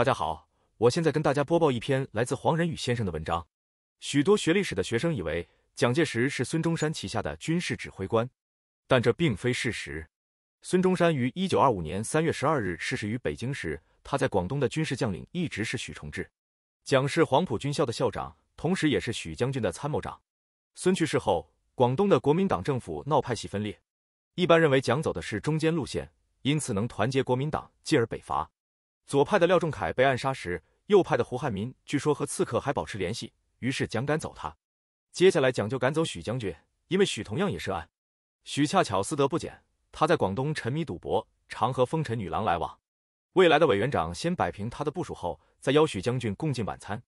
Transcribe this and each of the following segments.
大家好，我现在跟大家播报一篇来自黄仁宇先生的文章。许多学历史的学生以为蒋介石是孙中山旗下的军事指挥官，但这并非事实。孙中山于一九二五年三月十二日逝世于北京时，他在广东的军事将领一直是许崇智。蒋是黄埔军校的校长，同时也是许将军的参谋长。孙去世后，广东的国民党政府闹派系分裂。一般认为蒋走的是中间路线，因此能团结国民党，继而北伐。左派的廖仲恺被暗杀时，右派的胡汉民据说和刺客还保持联系，于是蒋赶走他。接下来，蒋就赶走许将军，因为许同样也涉案。许恰巧私德不减，他在广东沉迷赌博，常和风尘女郎来往。未来的委员长先摆平他的部署后，再邀许将军共进晚餐。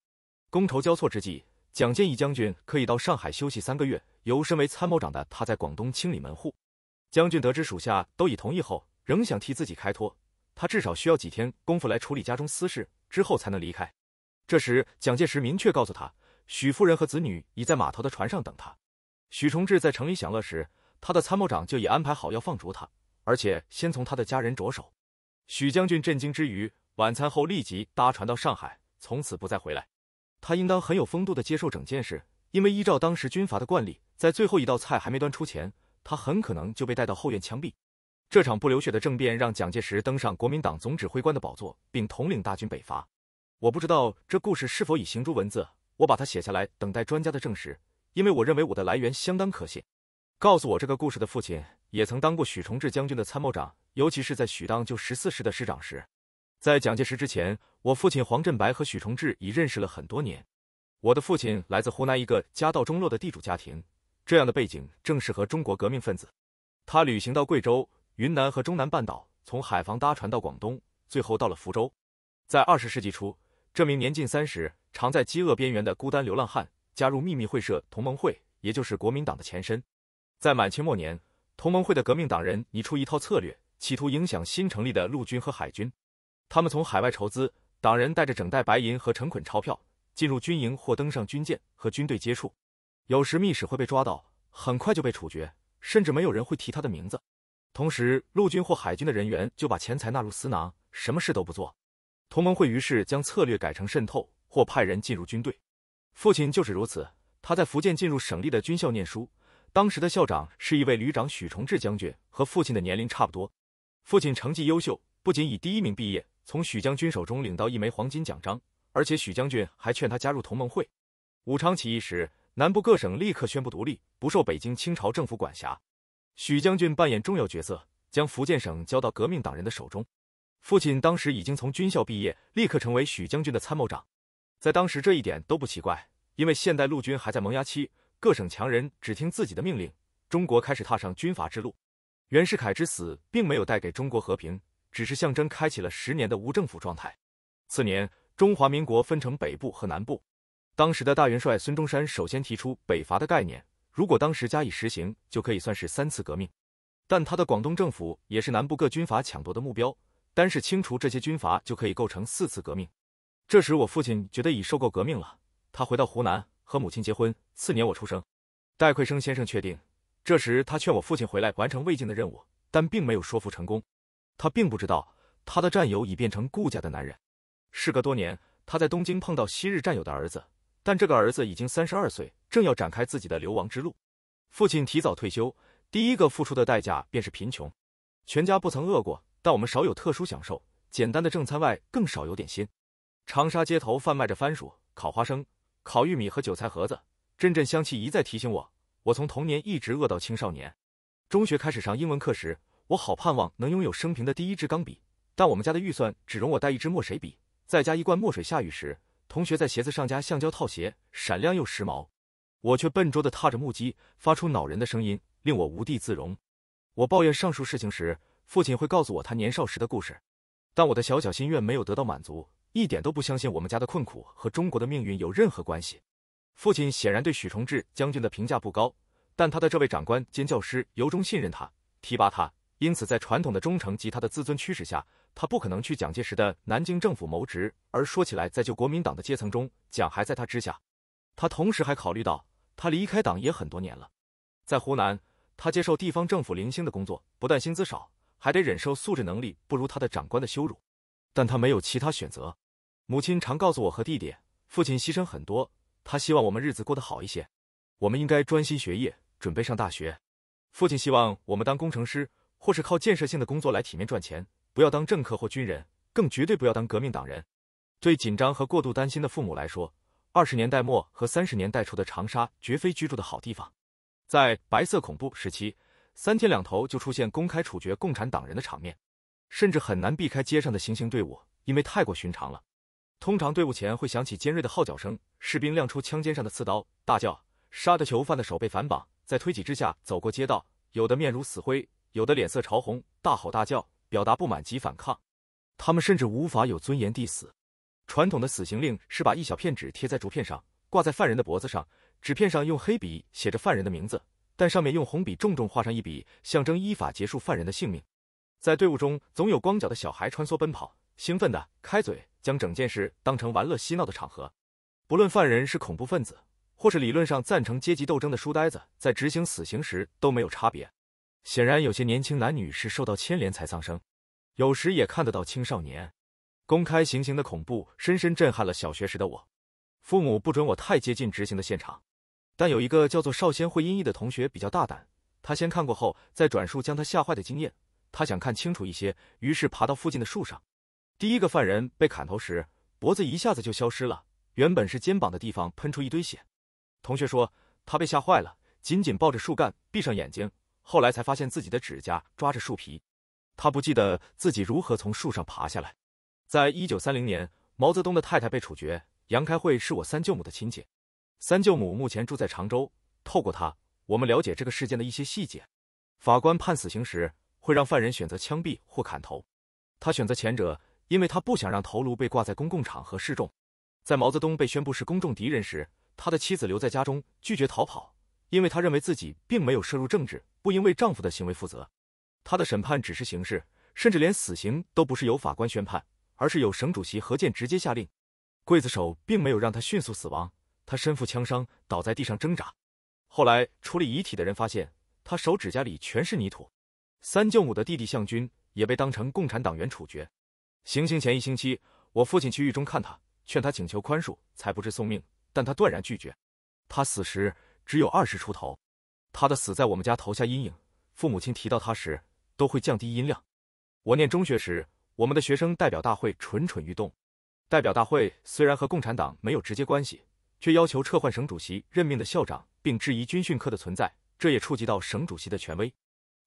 觥筹交错之际，蒋建议将军可以到上海休息三个月，由身为参谋长的他在广东清理门户。将军得知属下都已同意后，仍想替自己开脱。他至少需要几天功夫来处理家中私事，之后才能离开。这时，蒋介石明确告诉他，许夫人和子女已在码头的船上等他。许崇智在城里享乐时，他的参谋长就已安排好要放逐他，而且先从他的家人着手。许将军震惊之余，晚餐后立即搭船到上海，从此不再回来。他应当很有风度的接受整件事，因为依照当时军阀的惯例，在最后一道菜还没端出前，他很可能就被带到后院枪毙。这场不流血的政变让蒋介石登上国民党总指挥官的宝座，并统领大军北伐。我不知道这故事是否已行诸文字，我把它写下来，等待专家的证实，因为我认为我的来源相当可信。告诉我这个故事的父亲也曾当过许崇智将军的参谋长，尤其是在许当就十四师的师长时。在蒋介石之前，我父亲黄振白和许崇智已认识了很多年。我的父亲来自湖南一个家道中落的地主家庭，这样的背景正适合中国革命分子。他旅行到贵州。云南和中南半岛，从海防搭船到广东，最后到了福州。在二十世纪初，这名年近三十、常在饥饿边缘的孤单流浪汉加入秘密会社同盟会，也就是国民党的前身。在满清末年，同盟会的革命党人拟出一套策略，企图影响新成立的陆军和海军。他们从海外筹资，党人带着整袋白银和成捆钞票进入军营或登上军舰，和军队接触。有时密使会被抓到，很快就被处决，甚至没有人会提他的名字。同时，陆军或海军的人员就把钱财纳入私囊，什么事都不做。同盟会于是将策略改成渗透，或派人进入军队。父亲就是如此，他在福建进入省立的军校念书，当时的校长是一位旅长许崇智将军，和父亲的年龄差不多。父亲成绩优秀，不仅以第一名毕业，从许将军手中领到一枚黄金奖章，而且许将军还劝他加入同盟会。武昌起义时，南部各省立刻宣布独立，不受北京清朝政府管辖。许将军扮演重要角色，将福建省交到革命党人的手中。父亲当时已经从军校毕业，立刻成为许将军的参谋长。在当时这一点都不奇怪，因为现代陆军还在萌芽期，各省强人只听自己的命令。中国开始踏上军阀之路。袁世凯之死并没有带给中国和平，只是象征开启了十年的无政府状态。次年，中华民国分成北部和南部。当时的大元帅孙中山首先提出北伐的概念。如果当时加以实行，就可以算是三次革命。但他的广东政府也是南部各军阀抢夺的目标，单是清除这些军阀就可以构成四次革命。这时我父亲觉得已受够革命了，他回到湖南和母亲结婚，次年我出生。戴奎生先生确定，这时他劝我父亲回来完成未竟的任务，但并没有说服成功。他并不知道他的战友已变成顾家的男人。事隔多年，他在东京碰到昔日战友的儿子。但这个儿子已经三十二岁，正要展开自己的流亡之路。父亲提早退休，第一个付出的代价便是贫穷。全家不曾饿过，但我们少有特殊享受。简单的正餐外，更少有点心。长沙街头贩卖着番薯、烤花生、烤玉米和韭菜盒子，阵阵香气一再提醒我，我从童年一直饿到青少年。中学开始上英文课时，我好盼望能拥有生平的第一支钢笔，但我们家的预算只容我带一支墨水笔，再加一罐墨水。下雨时。同学在鞋子上加橡胶套鞋，闪亮又时髦，我却笨拙地踏着木屐，发出恼人的声音，令我无地自容。我抱怨上述事情时，父亲会告诉我他年少时的故事。但我的小小心愿没有得到满足，一点都不相信我们家的困苦和中国的命运有任何关系。父亲显然对许崇智将军的评价不高，但他的这位长官兼教师由衷信任他，提拔他。因此，在传统的忠诚及他的自尊驱使下，他不可能去蒋介石的南京政府谋职。而说起来，在旧国民党的阶层中，蒋还在他之下。他同时还考虑到，他离开党也很多年了。在湖南，他接受地方政府零星的工作，不但薪资少，还得忍受素质能力不如他的长官的羞辱。但他没有其他选择。母亲常告诉我和弟弟，父亲牺牲很多，他希望我们日子过得好一些。我们应该专心学业，准备上大学。父亲希望我们当工程师。或是靠建设性的工作来体面赚钱，不要当政客或军人，更绝对不要当革命党人。对紧张和过度担心的父母来说，二十年代末和三十年代初的长沙绝非居住的好地方。在白色恐怖时期，三天两头就出现公开处决共产党人的场面，甚至很难避开街上的行刑队伍，因为太过寻常了。通常队伍前会响起尖锐的号角声，士兵亮出枪尖上的刺刀，大叫“杀”的囚犯的手被反绑，在推挤之下走过街道，有的面如死灰。有的脸色潮红，大吼大叫，表达不满及反抗。他们甚至无法有尊严地死。传统的死刑令是把一小片纸贴在竹片上，挂在犯人的脖子上，纸片上用黑笔写着犯人的名字，但上面用红笔重重画上一笔，象征依法结束犯人的性命。在队伍中，总有光脚的小孩穿梭奔跑，兴奋的开嘴，将整件事当成玩乐嬉闹的场合。不论犯人是恐怖分子，或是理论上赞成阶级斗争的书呆子，在执行死刑时都没有差别。显然，有些年轻男女是受到牵连才丧生，有时也看得到青少年。公开行刑的恐怖深深震撼了小学时的我，父母不准我太接近执行的现场。但有一个叫做少先会音译的同学比较大胆，他先看过后，再转述将他吓坏的经验。他想看清楚一些，于是爬到附近的树上。第一个犯人被砍头时，脖子一下子就消失了，原本是肩膀的地方喷出一堆血。同学说他被吓坏了，紧紧抱着树干，闭上眼睛。后来才发现自己的指甲抓着树皮，他不记得自己如何从树上爬下来。在一九三零年，毛泽东的太太被处决。杨开慧是我三舅母的亲姐，三舅母目前住在常州。透过她，我们了解这个事件的一些细节。法官判死刑时会让犯人选择枪毙或砍头，他选择前者，因为他不想让头颅被挂在公共场合示众。在毛泽东被宣布是公众敌人时，他的妻子留在家中拒绝逃跑，因为他认为自己并没有涉入政治。不因为丈夫的行为负责，她的审判只是形式，甚至连死刑都不是由法官宣判，而是由省主席何健直接下令。刽子手并没有让她迅速死亡，她身负枪伤，倒在地上挣扎。后来处理遗体的人发现，她手指甲里全是泥土。三舅母的弟弟向军也被当成共产党员处决。行刑前一星期，我父亲去狱中看他，劝他请求宽恕，才不致送命，但他断然拒绝。他死时只有二十出头。他的死在我们家投下阴影，父母亲提到他时都会降低音量。我念中学时，我们的学生代表大会蠢蠢欲动。代表大会虽然和共产党没有直接关系，却要求撤换省主席任命的校长，并质疑军训课的存在，这也触及到省主席的权威。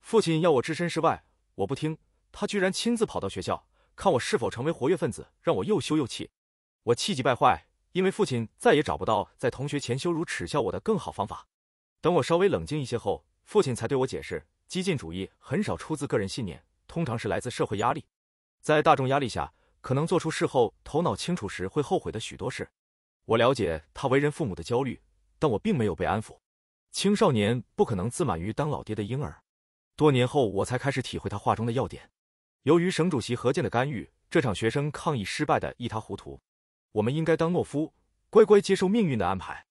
父亲要我置身事外，我不听，他居然亲自跑到学校看我是否成为活跃分子，让我又羞又气。我气急败坏，因为父亲再也找不到在同学前羞辱、耻笑我的更好方法。等我稍微冷静一些后，父亲才对我解释：激进主义很少出自个人信念，通常是来自社会压力，在大众压力下，可能做出事后头脑清楚时会后悔的许多事。我了解他为人父母的焦虑，但我并没有被安抚。青少年不可能自满于当老爹的婴儿。多年后，我才开始体会他话中的要点。由于省主席何健的干预，这场学生抗议失败的一塌糊涂。我们应该当懦夫，乖乖接受命运的安排。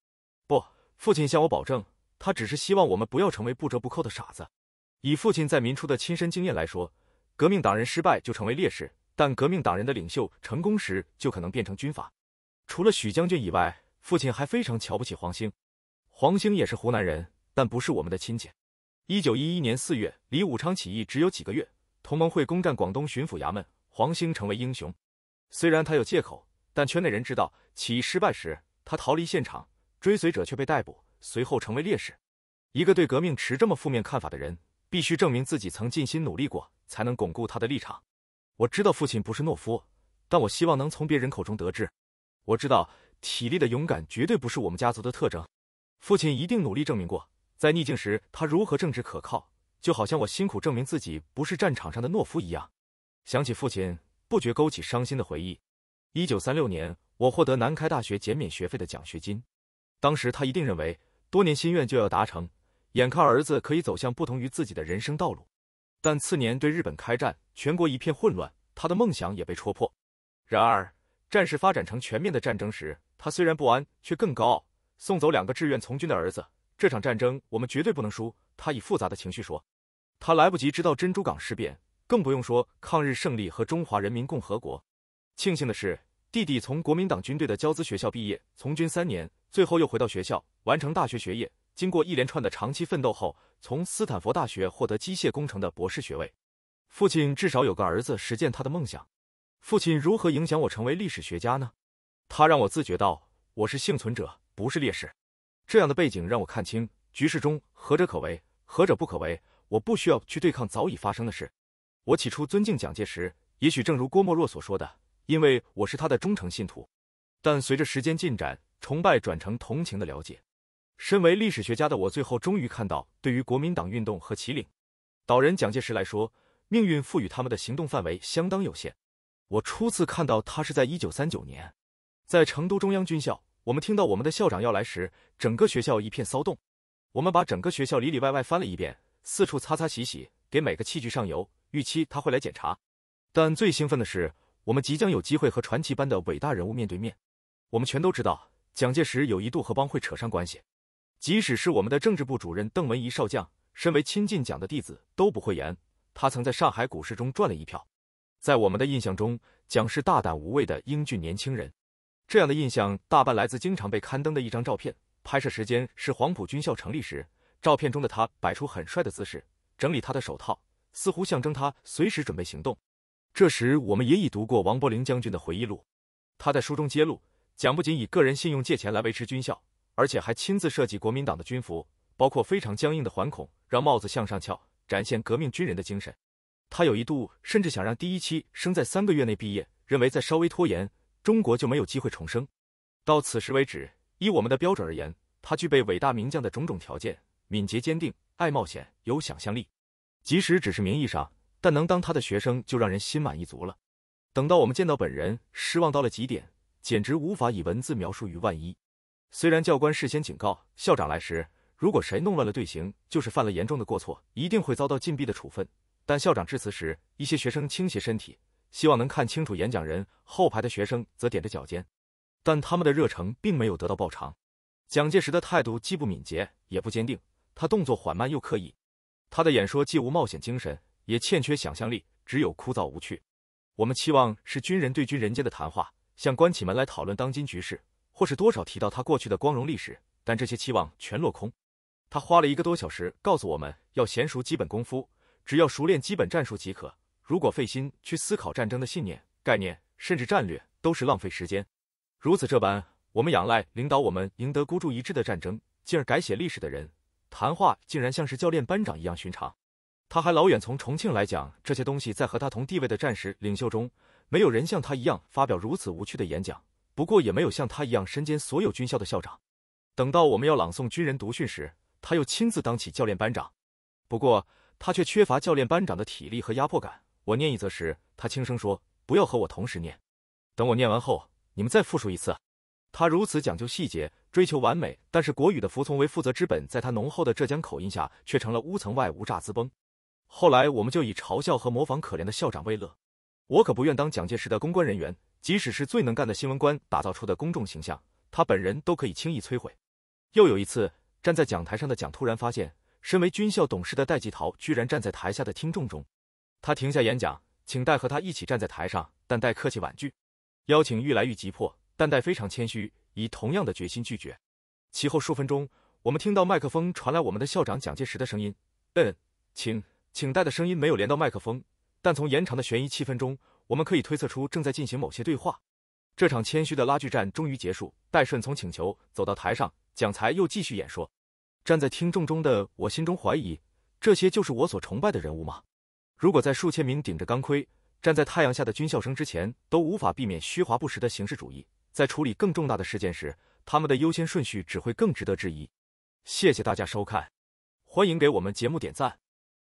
不，父亲向我保证。他只是希望我们不要成为不折不扣的傻子。以父亲在民初的亲身经验来说，革命党人失败就成为烈士，但革命党人的领袖成功时就可能变成军阀。除了许将军以外，父亲还非常瞧不起黄兴。黄兴也是湖南人，但不是我们的亲戚。一九一一年四月，离武昌起义只有几个月，同盟会攻占广东巡抚衙门，黄兴成为英雄。虽然他有借口，但圈内人知道，起义失败时他逃离现场，追随者却被逮捕。随后成为烈士，一个对革命持这么负面看法的人，必须证明自己曾尽心努力过，才能巩固他的立场。我知道父亲不是懦夫，但我希望能从别人口中得知。我知道体力的勇敢绝对不是我们家族的特征，父亲一定努力证明过，在逆境时他如何正直可靠，就好像我辛苦证明自己不是战场上的懦夫一样。想起父亲，不觉勾起伤心的回忆。一九三六年，我获得南开大学减免学费的奖学金，当时他一定认为。多年心愿就要达成，眼看儿子可以走向不同于自己的人生道路，但次年对日本开战，全国一片混乱，他的梦想也被戳破。然而，战事发展成全面的战争时，他虽然不安，却更高傲。送走两个志愿从军的儿子，这场战争我们绝对不能输。他以复杂的情绪说：“他来不及知道珍珠港事变，更不用说抗日胜利和中华人民共和国。庆幸的是，弟弟从国民党军队的教资学校毕业，从军三年。”最后又回到学校，完成大学学业。经过一连串的长期奋斗后，从斯坦福大学获得机械工程的博士学位。父亲至少有个儿子实践他的梦想。父亲如何影响我成为历史学家呢？他让我自觉到我是幸存者，不是烈士。这样的背景让我看清局势中何者可为，何者不可为。我不需要去对抗早已发生的事。我起初尊敬蒋介石，也许正如郭沫若所说的，因为我是他的忠诚信徒。但随着时间进展。崇拜转成同情的了解，身为历史学家的我，最后终于看到，对于国民党运动和起领导人蒋介石来说，命运赋予他们的行动范围相当有限。我初次看到他是在一九三九年，在成都中央军校，我们听到我们的校长要来时，整个学校一片骚动。我们把整个学校里里外外翻了一遍，四处擦擦洗洗，给每个器具上油预期他会来检查，但最兴奋的是，我们即将有机会和传奇般的伟大人物面对面。我们全都知道。蒋介石有一度和帮会扯上关系，即使是我们的政治部主任邓文仪少将，身为亲近蒋的弟子，都不会言。他曾在上海股市中赚了一票。在我们的印象中，蒋是大胆无畏的英俊年轻人，这样的印象大半来自经常被刊登的一张照片。拍摄时间是黄埔军校成立时，照片中的他摆出很帅的姿势，整理他的手套，似乎象征他随时准备行动。这时，我们也已读过王伯龄将军的回忆录，他在书中揭露。蒋不仅以个人信用借钱来维持军校，而且还亲自设计国民党的军服，包括非常僵硬的环孔，让帽子向上翘，展现革命军人的精神。他有一度甚至想让第一期生在三个月内毕业，认为再稍微拖延，中国就没有机会重生。到此时为止，以我们的标准而言，他具备伟大名将的种种条件：敏捷、坚定、爱冒险、有想象力。即使只是名义上，但能当他的学生就让人心满意足了。等到我们见到本人，失望到了极点。简直无法以文字描述于万一。虽然教官事先警告校长来时，如果谁弄乱了队形，就是犯了严重的过错，一定会遭到禁闭的处分。但校长致辞时，一些学生倾斜身体，希望能看清楚演讲人；后排的学生则踮着脚尖，但他们的热诚并没有得到报偿。蒋介石的态度既不敏捷，也不坚定，他动作缓慢又刻意。他的演说既无冒险精神，也欠缺想象力，只有枯燥无趣。我们期望是军人对军人间的谈话。向关起门来讨论当今局势，或是多少提到他过去的光荣历史，但这些期望全落空。他花了一个多小时，告诉我们要娴熟基本功夫，只要熟练基本战术即可。如果费心去思考战争的信念、概念，甚至战略，都是浪费时间。如此这般，我们仰赖领导我们赢得孤注一掷的战争，进而改写历史的人，谈话竟然像是教练班长一样寻常。他还老远从重庆来讲这些东西，在和他同地位的战时领袖中。没有人像他一样发表如此无趣的演讲，不过也没有像他一样身兼所有军校的校长。等到我们要朗诵军人读训时，他又亲自当起教练班长。不过他却缺乏教练班长的体力和压迫感。我念一则时，他轻声说：“不要和我同时念，等我念完后，你们再复述一次。”他如此讲究细节，追求完美，但是国语的“服从为负责之本”在他浓厚的浙江口音下却成了“屋层外无炸自崩”。后来我们就以嘲笑和模仿可怜的校长为乐。我可不愿当蒋介石的公关人员，即使是最能干的新闻官打造出的公众形象，他本人都可以轻易摧毁。又有一次，站在讲台上的蒋突然发现，身为军校董事的戴季陶居然站在台下的听众中。他停下演讲，请戴和他一起站在台上，但戴客气婉拒。邀请愈来愈急迫，但戴非常谦虚，以同样的决心拒绝。其后数分钟，我们听到麦克风传来我们的校长蒋介石的声音：“嗯，请，请戴的声音没有连到麦克风。”但从延长的悬疑气氛中，我们可以推测出正在进行某些对话。这场谦虚的拉锯战终于结束，戴顺从请求走到台上，讲台又继续演说。站在听众中的我心中怀疑：这些就是我所崇拜的人物吗？如果在数千名顶着钢盔、站在太阳下的军校生之前都无法避免虚华不实的形式主义，在处理更重大的事件时，他们的优先顺序只会更值得质疑。谢谢大家收看，欢迎给我们节目点赞。